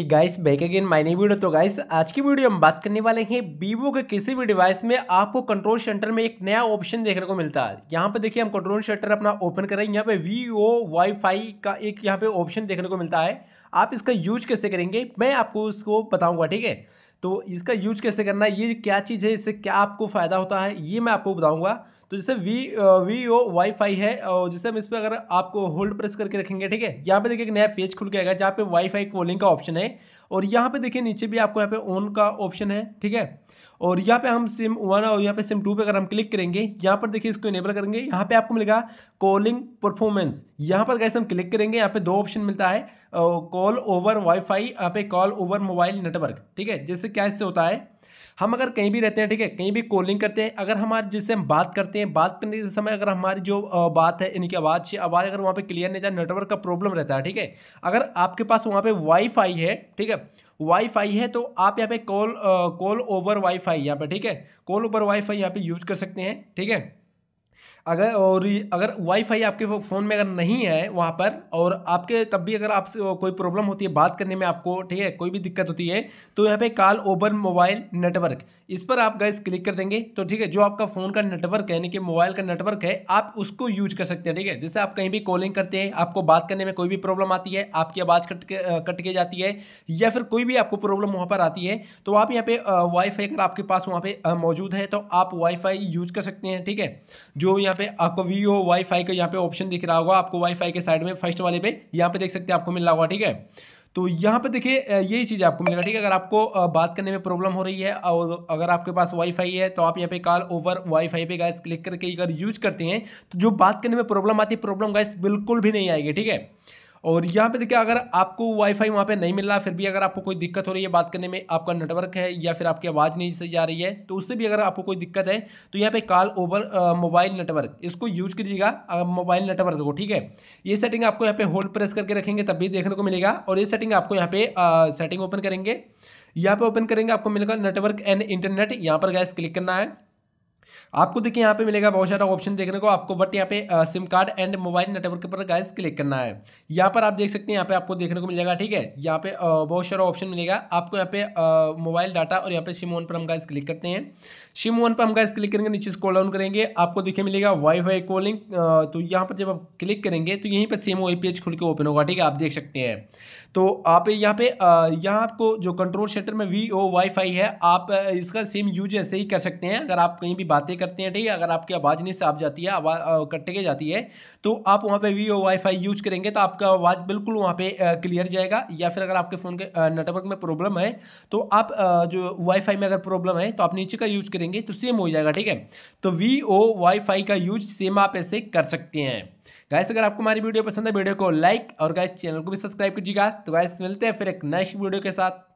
hey guys back again my नई video तो guys आज की वीडियो हम बात करने वाले हैं वीवो के किसी भी डिवाइस में आपको कंट्रोल सेंटर में एक नया ऑप्शन देखने को मिलता है यहाँ पे देखिए हम कंट्रोल सेंटर अपना ओपन कर रहे हैं यहाँ पे वी ओ वाईफाई का एक यहाँ पे ऑप्शन देखने को मिलता है आप इसका यूज कैसे करेंगे मैं आपको उसको बताऊँगा ठीक है तो इसका यूज कैसे करना है ये क्या चीज़ है इससे क्या आपको फ़ायदा होता है ये मैं आपको बताऊँगा तो जैसे वी वी ओ फाई है और जैसे हम इस पर अगर आपको होल्ड प्रेस करके रखेंगे ठीक है यहाँ पे देखिए एक नया पेज खुल के आएगा जहाँ पे वाईफाई कॉलिंग का ऑप्शन है और यहाँ पे देखिए नीचे भी आपको यहाँ पे ऑन का ऑप्शन है ठीक है और यहाँ पे हम सिम वन और यहाँ पे सिम टू पे अगर हम क्लिक करेंगे यहाँ पर देखिए इसको इनेबल करेंगे यहाँ पे आपको मिलेगा कॉलिंग परफॉर्मेंस यहाँ पर कैसे हम क्लिक करेंगे यहाँ पे दो ऑप्शन मिलता है कॉल ओवर वाईफाई यहाँ पे कॉल ओवर मोबाइल नेटवर्क ठीक है जैसे क्या इससे होता है हम अगर कहीं भी रहते हैं ठीक है कहीं भी कॉलिंग करते हैं अगर हमारे जिससे हम बात करते हैं बात करने के समय अगर हमारी जो बात है इनकी आवाज़ से आवाज़ अगर वहाँ पर क्लियर नहीं जाए नेटवर्क का प्रॉब्लम रहता है ठीक है अगर आपके पास वहाँ पर वाईफाई है ठीक है वाईफाई है तो आप यहाँ पे कॉल कॉल ओवर वाईफाई यहाँ पे ठीक है कॉल ओवर वाईफाई यहाँ पे यूज कर सकते हैं ठीक है अगर और अगर वाईफाई आपके फ़ोन में अगर नहीं है वहाँ पर और आपके तब भी अगर आपसे कोई प्रॉब्लम होती है बात करने में आपको ठीक है कोई भी दिक्कत होती है तो यहाँ पे कॉल ओबर मोबाइल नेटवर्क इस पर आप गैस क्लिक कर देंगे तो ठीक है जो आपका फ़ोन का नेटवर्क है यानी कि मोबाइल का नेटवर्क है आप उसको यूज कर सकते हैं ठीक है जैसे आप कहीं भी कॉलिंग करते हैं आपको बात करने में कोई भी प्रॉब्लम आती है आपकी आवाज़ कट के कट के जाती है या फिर कोई भी आपको प्रॉब्लम वहाँ पर आती है तो आप यहाँ पर वाईफाई अगर आपके पास वहाँ पर मौजूद है तो आप वाईफाई यूज कर सकते हैं ठीक है जो यहाँ यहाँ पे आपको अकवियो वाईफाई का यहाँ पे ऑप्शन दिख रहा होगा आपको वाईफाई के साइड में फर्स्ट वाले पे यहाँ पे देख सकते हैं आपको मिल रहा होगा ठीक है तो यहाँ पे देखिए यही चीज़ आपको मिलेगा ठीक है अगर आपको बात करने में प्रॉब्लम हो रही है और अगर आपके पास वाईफाई है तो आप यहाँ पे कॉल ओवर वाईफाई पे गैस क्लिक करके अगर यूज करते हैं तो जो बात करने में प्रॉब्लम आती है प्रॉब्लम गैस बिल्कुल भी नहीं आएगी ठीक है और यहाँ पे देखिए अगर आपको वाईफाई वहाँ पे नहीं मिल रहा फिर भी अगर आपको कोई दिक्कत हो रही है बात करने में आपका नेटवर्क है या फिर आपकी आवाज़ नहीं सही जा रही है तो उससे भी अगर आपको कोई दिक्कत है तो यहाँ पे कॉल ओवर मोबाइल नेटवर्क इसको यूज कीजिएगा मोबाइल नेटवर्क को ठीक है ये सेटिंग आपको यहाँ पे होल्ड प्रेस करके रखेंगे तब भी देखने को मिलेगा और ये सेटिंग आपको यहाँ पे सेटिंग ओपन करेंगे यहाँ पे ओपन करेंगे आपको मिलेगा नेटवर्क एंड इंटरनेट यहाँ पर गैस क्लिक करना है आपको देखिए यहाँ पे मिलेगा बहुत सारा ऑप्शन देखने को आपको बट यहाँ पे SIM card and mobile network पर गाइस क्लिक करना है यहाँ पर आप देख सकते हैं यहाँ पे आपको देखने को जाएगा ठीक है यहाँ पे बहुत सारा ऑप्शन मिलेगा आपको यहाँ पे मोबाइल डाटा और यहाँ पे सिम वन पर हम गाइस क्लिक करते हैं सिम वन पर हम गाइस क्लिक करेंगे नीचे स्क्रॉल डाउन करेंगे आपको देखिए मिलेगा वाईफाई कॉलिंग तो यहाँ पर जब आप क्लिक करेंगे तो यहीं पर सेम ओ पेज खुल के ओपन होगा ठीक है आप देख सकते हैं तो आप यहाँ पे यहाँ आपको जो कंट्रोल सेंटर में वी ओ फाई है आप इसका सेम यूज ऐसे ही कर सकते हैं अगर आप कहीं भी बात बातें करते हैं ठीक है अगर आपकी आवाज़ नहीं साफ जाती है आवाज़ कट्टे के जाती है तो आप वहाँ पे वी ओ वाईफाई यूज करेंगे तो आपका आवाज़ बिल्कुल वहाँ पे क्लियर जाएगा या फिर अगर आपके फ़ोन के नेटवर्क में प्रॉब्लम है तो आप जो वाईफाई में अगर प्रॉब्लम है तो आप नीचे का यूज करेंगे तो सेम हो जाएगा ठीक है तो वी ओ वाईफाई का यूज सेम आप ऐसे कर सकते हैं गैस अगर आपको हमारी वीडियो पसंद है वीडियो को लाइक और गैस चैनल को भी सब्सक्राइब कीजिएगा तो गैस मिलते हैं फिर एक नेक्स्ट वीडियो के साथ